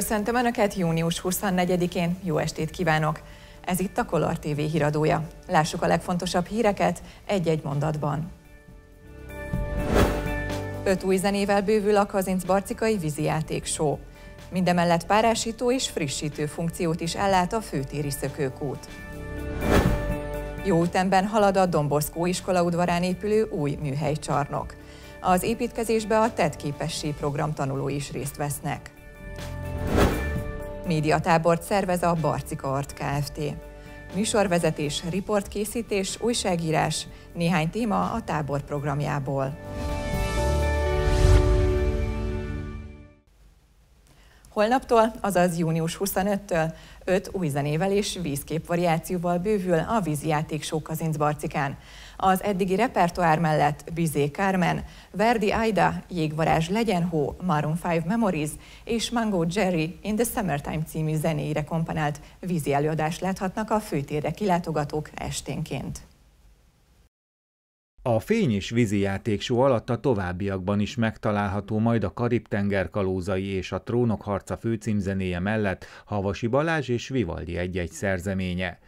Köszöntöm Önöket június 24-én, jó estét kívánok! Ez itt a Kolor TV híradója. Lássuk a legfontosabb híreket egy-egy mondatban. Öt új zenével bővül a Kazinc Barcikai játék show. Mindemellett párásító és frissítő funkciót is ellát a főtéri szökőkút. Jó ütemben halad a Domboszkó iskola udvarán épülő új műhelycsarnok. Az építkezésbe a TED képessé program tanulói is részt vesznek. Médiatábort szervez a Barcika Art Kft. Műsorvezetés, riportkészítés, újságírás, néhány téma a tábor programjából. Holnaptól, azaz június 25-től öt új zenével és vízkép variációval bővül a vízjáték show Kazincbarcikán. Az eddigi repertoár mellett Bizé Carmen, Verdi Aida, Jégvarázs legyen hó, Maroon 5 Memories és Mango Jerry in the Summertime című zenéire komponált vízi előadást láthatnak a főtérre kilátogatók esténként. A Fény és játéksó alatt a továbbiakban is megtalálható majd a Karib-tenger kalózai és a Trónok harca főcímzenéje mellett Havasi Balázs és Vivaldi egy-egy szerzeménye.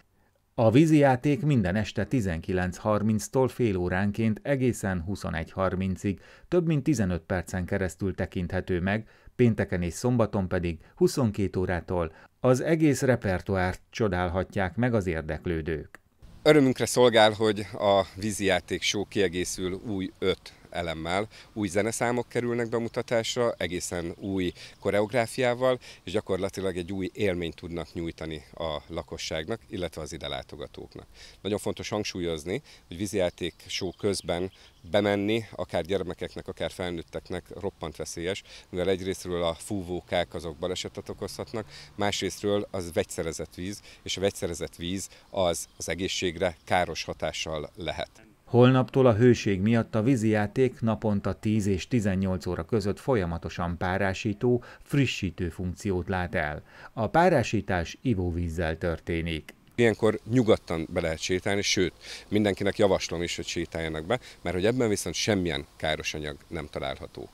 A játék minden este 19.30-tól fél óránként egészen 21.30-ig, több mint 15 percen keresztül tekinthető meg, pénteken és szombaton pedig 22 órától az egész repertoárt csodálhatják meg az érdeklődők. Örömünkre szolgál, hogy a vízijáték show kiegészül új öt elemmel. Új zeneszámok kerülnek bemutatásra, egészen új koreográfiával, és gyakorlatilag egy új élményt tudnak nyújtani a lakosságnak, illetve az ide látogatóknak. Nagyon fontos hangsúlyozni, hogy vízjáték show közben bemenni, akár gyermekeknek, akár felnőtteknek roppant veszélyes, mivel egyrésztről a fúvókák azok balesetet okozhatnak, másrésztről az vegyszerezett víz, és a vegyszerezett víz az az egészségre káros hatással lehet. Holnaptól a hőség miatt a vízijáték naponta 10 és 18 óra között folyamatosan párásító, frissítő funkciót lát el. A párásítás ivóvízzel történik. Ilyenkor nyugodtan be lehet sétálni, sőt, mindenkinek javaslom is, hogy sétáljanak be, mert hogy ebben viszont semmilyen káros anyag nem található.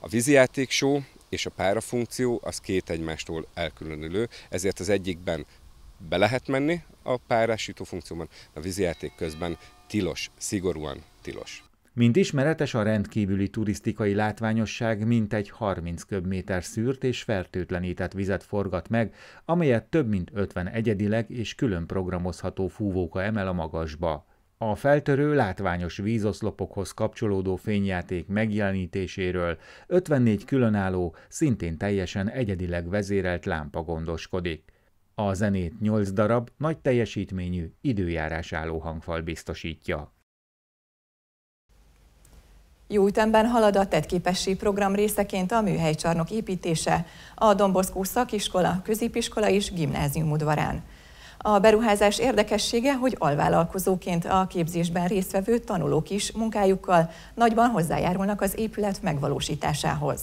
A vízijáték só és a párafunkció az két egymástól elkülönülő, ezért az egyikben be lehet menni a párásító funkcióban, a vízijáték közben Tilos, szigorúan tilos. Mint ismeretes, a rendkívüli turisztikai látványosság mintegy 30 köbméter szűrt és fertőtlenített vizet forgat meg, amelyet több mint 50 egyedileg és külön programozható fúvóka emel a magasba. A feltörő látványos vízoszlopokhoz kapcsolódó fényjáték megjelenítéséről 54 különálló, szintén teljesen egyedileg vezérelt lámpa gondoskodik. A zenét 8 darab, nagy teljesítményű, időjárás álló hangfal biztosítja. Jó ütemben halad a képesség program részeként a műhelycsarnok építése, a Domboszkó szakiskola, középiskola és gimnázium udvarán. A beruházás érdekessége, hogy alvállalkozóként a képzésben résztvevő tanulók is munkájukkal nagyban hozzájárulnak az épület megvalósításához.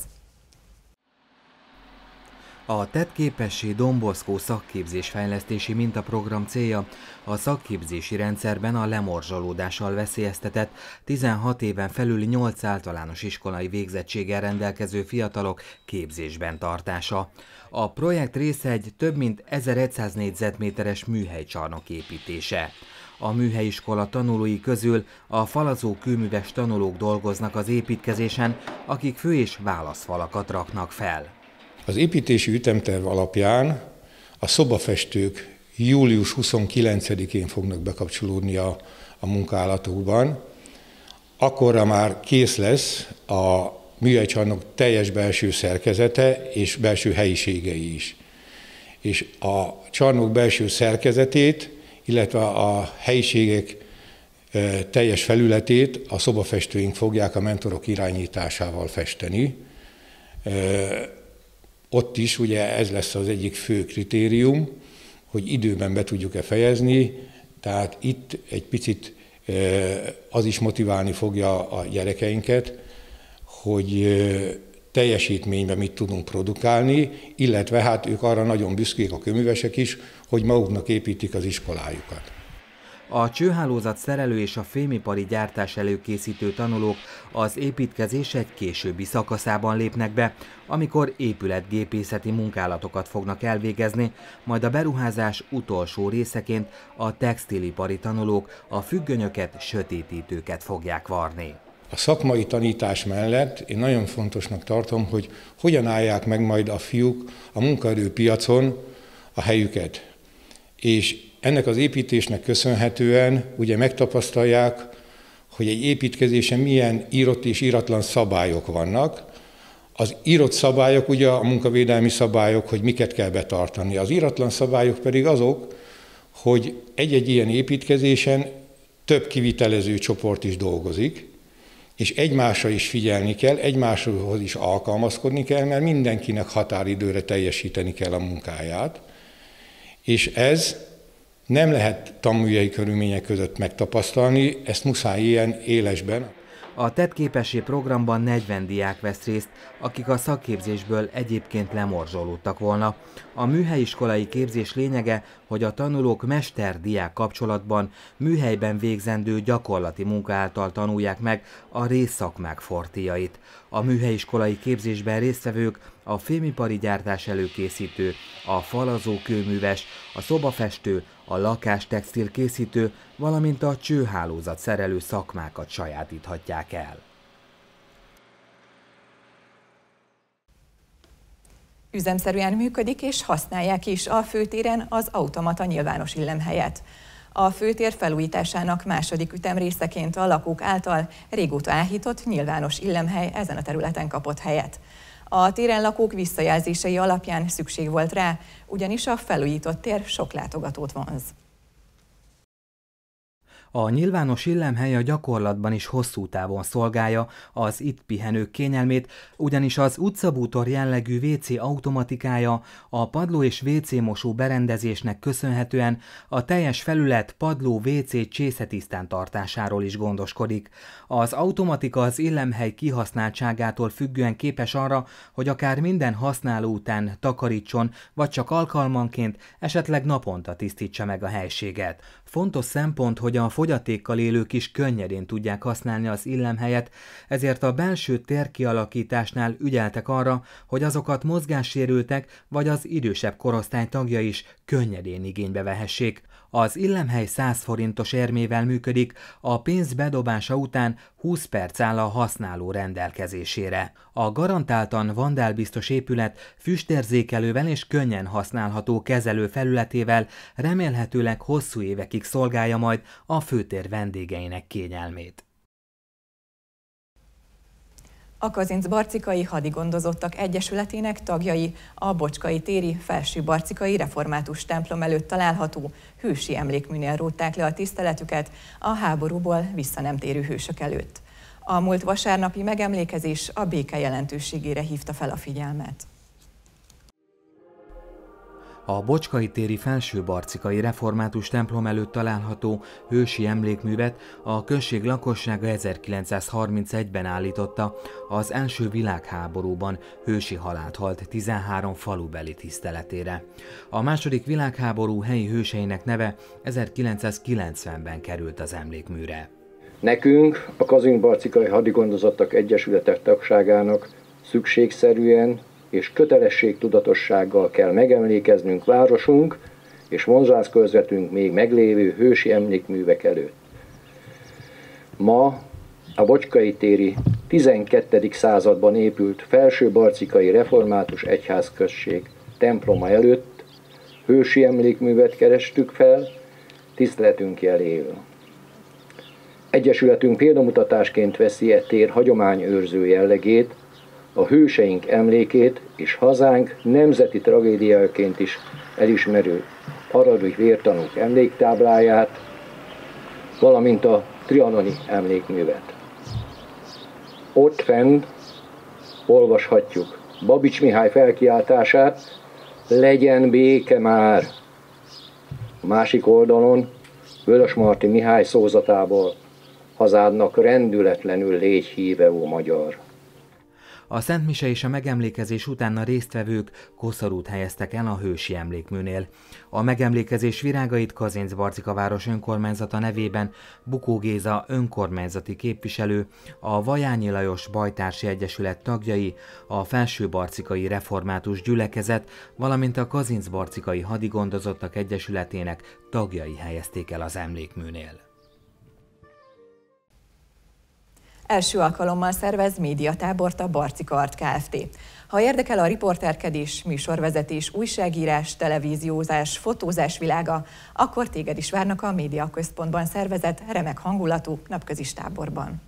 A TED képessé Domboszkó szakképzés fejlesztési mintaprogram célja a szakképzési rendszerben a lemorzsolódással veszélyeztetett 16 éven felüli 8 általános iskolai végzettséggel rendelkező fiatalok képzésben tartása. A projekt része egy több mint 1100 négyzetméteres műhelycsarnok építése. A műhelyiskola tanulói közül a falazó kőműves tanulók dolgoznak az építkezésen, akik fő- és válaszfalakat raknak fel. Az építési ütemterv alapján a szobafestők július 29-én fognak bekapcsolódni a, a munkálatokban. Akkorra már kész lesz a műhelycsarnok teljes belső szerkezete és belső helyiségei is. És a csarnok belső szerkezetét, illetve a helyiségek teljes felületét a szobafestőink fogják a mentorok irányításával festeni ott is ugye ez lesz az egyik fő kritérium, hogy időben be tudjuk-e fejezni, tehát itt egy picit az is motiválni fogja a gyerekeinket, hogy teljesítményben mit tudunk produkálni, illetve hát ők arra nagyon büszkék a köművesek is, hogy maguknak építik az iskolájukat. A csőhálózat szerelő és a fémipari gyártás előkészítő tanulók az építkezés egy későbbi szakaszában lépnek be, amikor épületgépészeti munkálatokat fognak elvégezni, majd a beruházás utolsó részeként a textilipari tanulók a függönyöket, sötétítőket fogják varni. A szakmai tanítás mellett én nagyon fontosnak tartom, hogy hogyan állják meg majd a fiúk a munkaerőpiacon a helyüket. És ennek az építésnek köszönhetően ugye megtapasztalják, hogy egy építkezésen milyen írott és íratlan szabályok vannak. Az írott szabályok ugye a munkavédelmi szabályok, hogy miket kell betartani. Az íratlan szabályok pedig azok, hogy egy-egy ilyen építkezésen több kivitelező csoport is dolgozik, és egymásra is figyelni kell, egymáshoz is alkalmazkodni kell, mert mindenkinek határidőre teljesíteni kell a munkáját. És ez nem lehet tanuljai körülmények között megtapasztalni, ezt muszáj ilyen élesben. A tettképessé programban 40 diák vesz részt, akik a szakképzésből egyébként lemorzsolódtak volna. A műhelyiskolai képzés lényege, hogy a tanulók mester-diák kapcsolatban műhelyben végzendő gyakorlati munka által tanulják meg a részszakmák fortiait. A műhelyiskolai képzésben résztvevők a fémipari gyártás előkészítő, a falazó kőműves, a szobafestő, a lakástextil készítő, valamint a csőhálózat szerelő szakmákat sajátíthatják el. Üzemszerűen működik és használják is a főtéren az automata nyilvános illemhelyet. A főtér felújításának második ütem részeként a lakók által régóta áhított nyilvános illemhely ezen a területen kapott helyet. A téren lakók visszajelzései alapján szükség volt rá, ugyanis a felújított tér sok látogatót vonz. A nyilvános illemhely a gyakorlatban is hosszú távon szolgálja az itt pihenők kényelmét, ugyanis az utcabútor jellegű WC automatikája a padló és WC mosó berendezésnek köszönhetően a teljes felület padló WC csészetisztán tartásáról is gondoskodik. Az automatika az illemhely kihasználtságától függően képes arra, hogy akár minden használó után takarítson, vagy csak alkalmanként, esetleg naponta tisztítsa meg a helységet. Fontos szempont, hogy a fogyatékkal élők is könnyedén tudják használni az illemhelyet, ezért a belső tér kialakításnál ügyeltek arra, hogy azokat mozgássérültek vagy az idősebb korosztály tagja is könnyedén igénybe vehessék. Az illemhely 100 forintos érmével működik, a pénz bedobása után 20 perc áll a használó rendelkezésére. A garantáltan vandálbiztos épület füstérzékelővel és könnyen használható kezelő felületével remélhetőleg hosszú évekig szolgálja majd a főtér vendégeinek kényelmét. Kazinc Barcikai Hadigondozottak Egyesületének tagjai a Bocskai téri Felső Barcikai Református templom előtt található hősi emlékműnél rótták le a tiszteletüket a háborúból vissza nem térő hősök előtt. A múlt vasárnapi megemlékezés a béke jelentőségére hívta fel a figyelmet. A Bocskai téri barcikai református templom előtt található hősi emlékművet a község lakossága 1931-ben állította, az első világháborúban hősi halált halt 13 falubeli tiszteletére. A második világháború helyi hőseinek neve 1990-ben került az emlékműre. Nekünk, a Kazinkbarcikai Hadigondozottak Egyesületek tagságának szükségszerűen és kötelességtudatossággal kell megemlékeznünk városunk és vonzászkörzetünk még meglévő hősi emlékművek előtt. Ma a Bocskai téri 12. században épült felső barcikai református egyházközség temploma előtt hősi emlékművet kerestük fel, tiszteletünk jeléül. Egyesületünk példamutatásként veszi e tér hagyományőrző jellegét, a hőseink emlékét és hazánk nemzeti tragédiaként is elismerő Aradói vértanúk emléktábláját, valamint a trianoni emlékművet. Ott fenn olvashatjuk Babics Mihály felkiáltását, legyen béke már! A másik oldalon Vörös Marti Mihály szózatából hazádnak rendületlenül légy híve, ó magyar! A Szentmise és a megemlékezés után a résztvevők koszorút helyeztek el a hősi emlékműnél. A megemlékezés virágait Kazinc Barcika város önkormányzata nevében Bukó Géza önkormányzati képviselő, a Vajányi Lajos Bajtársi Egyesület tagjai, a Felső Barcikai Református Gyülekezet, valamint a Kazinc Barcikai Hadigondozottak Egyesületének tagjai helyezték el az emlékműnél. Első alkalommal szervez médiatábort a Barci Kart Kft. Ha érdekel a riporterkedés, műsorvezetés, újságírás, televíziózás, fotózás világa, akkor téged is várnak a médiaközpontban szervezett remek hangulatú napközis táborban.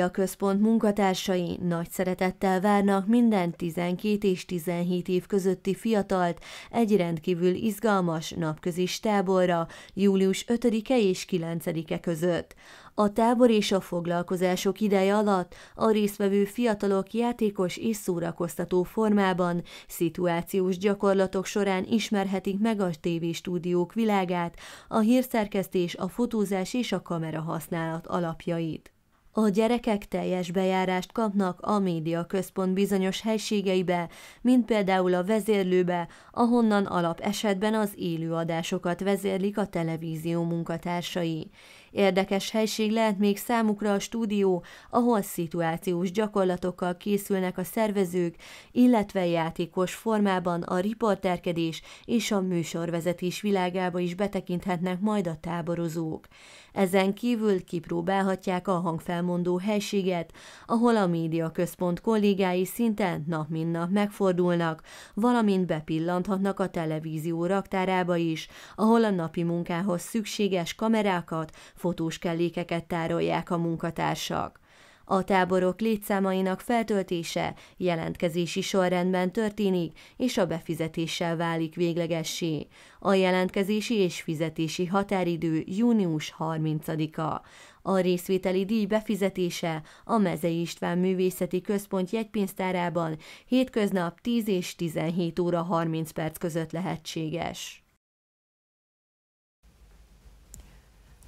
A központ munkatársai nagy szeretettel várnak minden 12 és 17 év közötti fiatalt egy rendkívül izgalmas napközis táborra július 5-e és 9-e között. A tábor és a foglalkozások ideje alatt a résztvevő fiatalok játékos és szórakoztató formában, szituációs gyakorlatok során ismerhetik meg a tévéstúdiók világát, a hírszerkesztés, a fotózás és a kamera használat alapjait. A gyerekek teljes bejárást kapnak a média központ bizonyos helységeibe, mint például a vezérlőbe, ahonnan alap esetben az élőadásokat vezérlik a televízió munkatársai. Érdekes helység lehet még számukra a stúdió, ahol szituációs gyakorlatokkal készülnek a szervezők, illetve játékos formában a riporterkedés és a műsorvezetés világába is betekinthetnek majd a táborozók. Ezen kívül kipróbálhatják a hangfelmondó helységet, ahol a média központ kollégái szinte nap mint nap megfordulnak, valamint bepillanthatnak a televízió raktárába is, ahol a napi munkához szükséges kamerákat, fotós kellékeket tárolják a munkatársak. A táborok létszámainak feltöltése jelentkezési sorrendben történik, és a befizetéssel válik véglegessé. A jelentkezési és fizetési határidő június 30-a. A részvételi díj befizetése a Mezei István Művészeti Központ jegypénztárában hétköznap 10 és 17 óra 30 perc között lehetséges.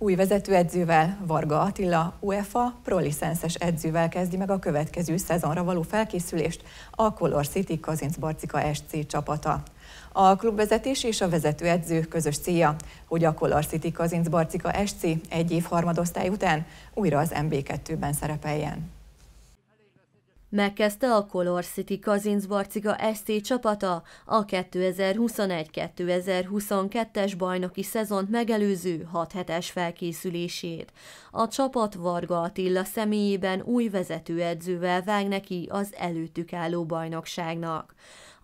Új vezetőedzővel, Varga Attila, UEFA prolicenses edzővel kezdi meg a következő szezonra való felkészülést a Color City Barcika SC csapata. A klubvezetés és a vezetőedző közös célja, hogy a Color City Barcika SC egy év harmadosztály után újra az MB2-ben szerepeljen. Megkezdte a Color City Barciga SC csapata a 2021-2022-es bajnoki szezont megelőző 6 hetes felkészülését. A csapat Varga Attila személyében új vezetőedzővel vág neki az előttük álló bajnokságnak.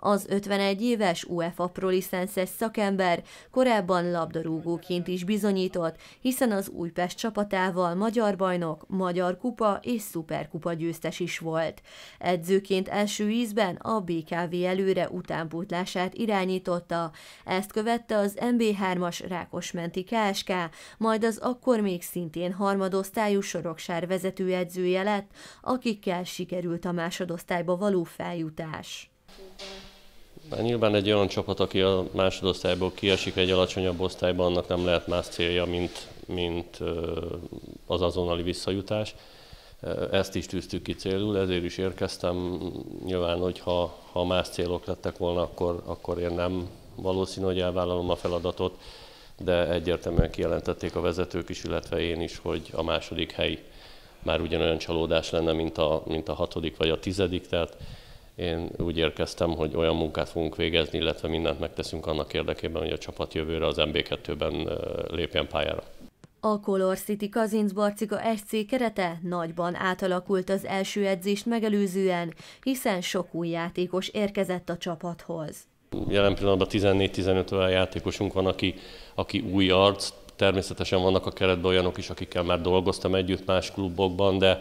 Az 51 éves UEFA prolicenses szakember korábban labdarúgóként is bizonyított, hiszen az Újpest csapatával magyar bajnok, magyar kupa és szuperkupa győztes is volt. Edzőként első ízben a BKV előre utánpótlását irányította, ezt követte az MB3-as Rákosmenti KSK, majd az akkor még szintén harmadosztályú Soroksár vezetőedzője lett, akikkel sikerült a másodosztályba való feljutás. Már nyilván egy olyan csapat, aki a másodosztályból kiesik egy alacsonyabb osztályban, annak nem lehet más célja, mint, mint az azonnali visszajutás. Ezt is tűztük ki célul, ezért is érkeztem. Nyilván, hogy ha, ha más célok lettek volna, akkor, akkor én nem valószínű, hogy elvállalom a feladatot, de egyértelműen kijelentették a vezetők is, illetve én is, hogy a második hely már ugyanolyan csalódás lenne, mint a, mint a hatodik vagy a tizedik, tehát én úgy érkeztem, hogy olyan munkát fogunk végezni, illetve mindent megteszünk annak érdekében, hogy a csapat jövőre az MB2-ben lépjen pályára. A Color City Kazincbarciga SC kerete nagyban átalakult az első edzést megelőzően, hiszen sok új játékos érkezett a csapathoz. Jelen pillanatban 14-15 olyan játékosunk van, aki, aki új arc, természetesen vannak a keretben olyanok is, akikkel már dolgoztam együtt más klubokban, de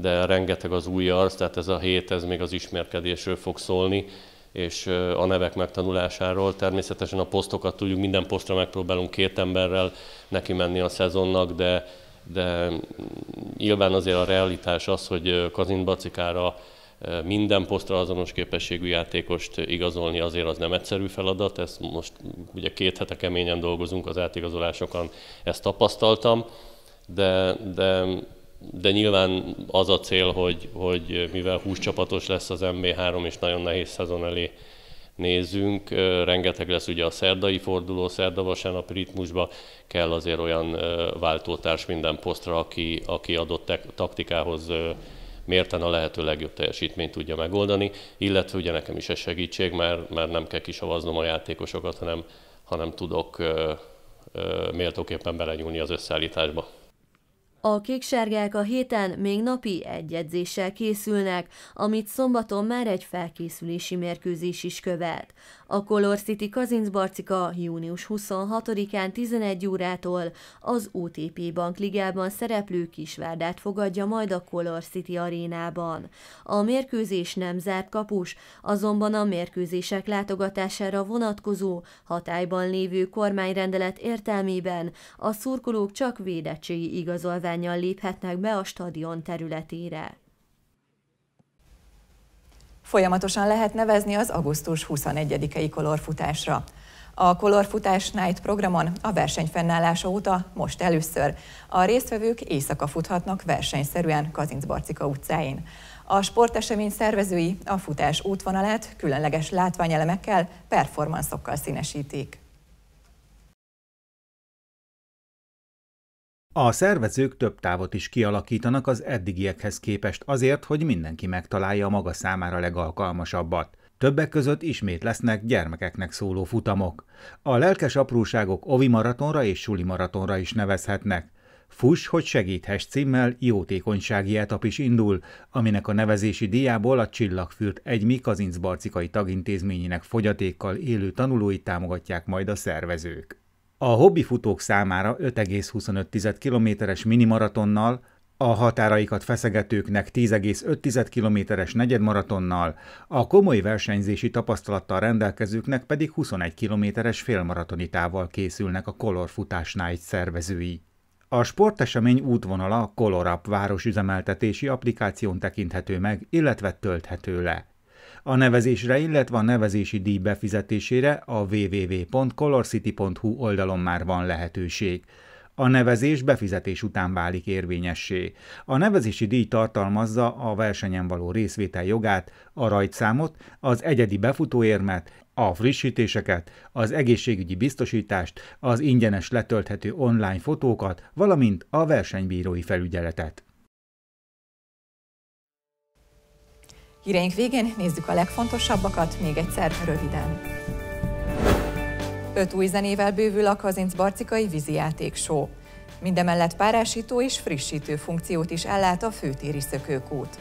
de rengeteg az új arc, tehát ez a hét, ez még az ismerkedésről fog szólni, és a nevek megtanulásáról. Természetesen a posztokat tudjuk, minden posztra megpróbálunk két emberrel neki menni a szezonnak, de, de nyilván azért a realitás az, hogy Kazin Bacikára minden posztra azonos képességű játékost igazolni azért az nem egyszerű feladat, ezt most ugye két hete keményen dolgozunk az átigazolásokon, ezt tapasztaltam, de, de de nyilván az a cél, hogy, hogy mivel húscsapatos lesz az MB3, és nagyon nehéz szezon elé nézzünk, rengeteg lesz ugye a szerdai forduló, szerda-vasárnap ritmusba, kell azért olyan váltótárs minden posztra, aki, aki adott taktikához mérten a lehető legjobb teljesítményt tudja megoldani, illetve ugye nekem is ez segítség, mert, mert nem kell kisavaznom a játékosokat, hanem, hanem tudok méltóképpen belenyúlni az összeállításba. A kéksárgák a héten még napi egy edzéssel készülnek, amit szombaton már egy felkészülési mérkőzés is követ. A Color City Barcika június 26-án 11 órától az OTP Bank Ligában szereplő Kisvárdát fogadja majd a Color City arénában. A mérkőzés nem zárt kapus, azonban a mérkőzések látogatására vonatkozó, hatályban lévő kormányrendelet értelmében a szurkolók csak védettségi igazolvány igazolványjal léphetnek be a stadion területére. Folyamatosan lehet nevezni az augusztus 21-i kolorfutásra. A Kolorfutás Night programon a verseny fennállása óta most először. A résztvevők éjszaka futhatnak versenyszerűen Kazincbarcika utcáin. A sportesemény szervezői a futás útvonalát különleges látványelemekkel, performanszokkal színesítik. A szervezők több távot is kialakítanak az eddigiekhez képest azért, hogy mindenki megtalálja a maga számára legalkalmasabbat. Többek között ismét lesznek gyermekeknek szóló futamok. A lelkes apróságok ovi maratonra és suli maratonra is nevezhetnek. Fuss, hogy segíthess címmel jótékonysági etap is indul, aminek a nevezési díjából a Csillagfürt egy Mikazincbarcikai tagintézményének fogyatékkal élő tanulóit támogatják majd a szervezők. A hobbi futók számára 5,25 kilométeres minimaratonnal, a határaikat feszegetőknek 10,5 kilométeres negyedmaratonnal, a komoly versenyzési tapasztalattal rendelkezőknek pedig 21 kilométeres félmaratoni távval készülnek a Color futásnál egy szervezői. A sportesemény útvonala a ColorUp városüzemeltetési applikáción tekinthető meg, illetve tölthető le a nevezésre, illetve a nevezési díj befizetésére a www.colorcity.hu oldalon már van lehetőség. A nevezés befizetés után válik érvényessé. A nevezési díj tartalmazza a versenyen való részvétel jogát, a rajtszámot, az egyedi befutóérmet, a frissítéseket, az egészségügyi biztosítást, az ingyenes letölthető online fotókat, valamint a versenybírói felügyeletet. Híreink végén nézzük a legfontosabbakat még egyszer röviden. Öt új zenével bővül a Kazinc Barcikai vízijáték show. Mindemellett párásító és frissítő funkciót is ellát a főtéri szökőkút.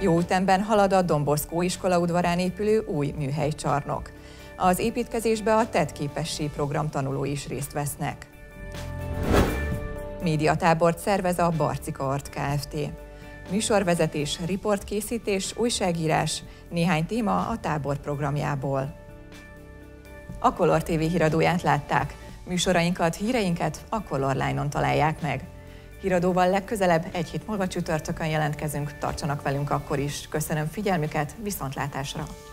Jó ütemben halad a Domboszkó iskola udvarán épülő új műhelycsarnok. Az építkezésbe a TED képesség program tanulói is részt vesznek. Médiatábort szervez a Barcika Art Kft műsorvezetés, riportkészítés, újságírás, néhány téma a tábor programjából. A Color TV híradóját látták. Műsorainkat, híreinket a Color Line-on találják meg. Híradóval legközelebb egy hét múlva csütörtökön jelentkezünk, tartsanak velünk akkor is. Köszönöm figyelmüket, viszontlátásra!